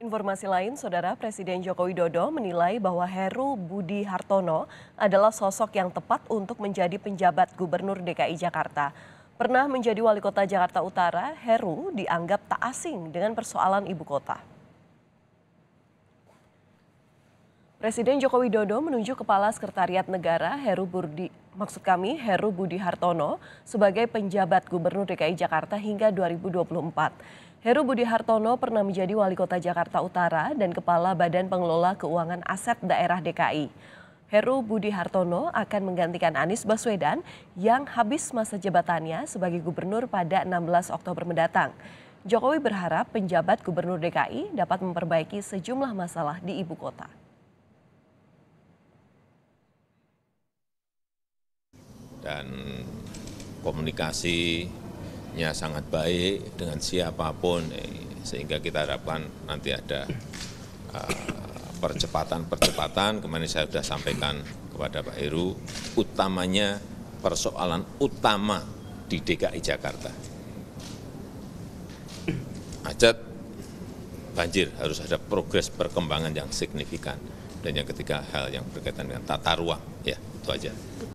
Informasi lain, Saudara Presiden Joko Widodo menilai bahwa Heru Budi Hartono adalah sosok yang tepat untuk menjadi penjabat Gubernur DKI Jakarta. Pernah menjadi wali kota Jakarta Utara, Heru dianggap tak asing dengan persoalan ibu kota. Presiden Joko Widodo menunjuk Kepala Sekretariat Negara Heru Budi, maksud kami Heru Budi Hartono sebagai penjabat Gubernur DKI Jakarta hingga 2024. Heru Budi Hartono pernah menjadi Wali Kota Jakarta Utara dan Kepala Badan Pengelola Keuangan Aset Daerah DKI. Heru Budi Hartono akan menggantikan Anies Baswedan yang habis masa jabatannya sebagai gubernur pada 16 Oktober mendatang. Jokowi berharap penjabat gubernur DKI dapat memperbaiki sejumlah masalah di ibu kota. dan komunikasinya sangat baik dengan siapapun eh, sehingga kita harapkan nanti ada eh, percepatan-percepatan kemarin saya sudah sampaikan kepada Pak Heru utamanya persoalan utama di DKI Jakarta macet banjir harus ada progres perkembangan yang signifikan dan yang ketiga hal yang berkaitan dengan tata ruang ya itu aja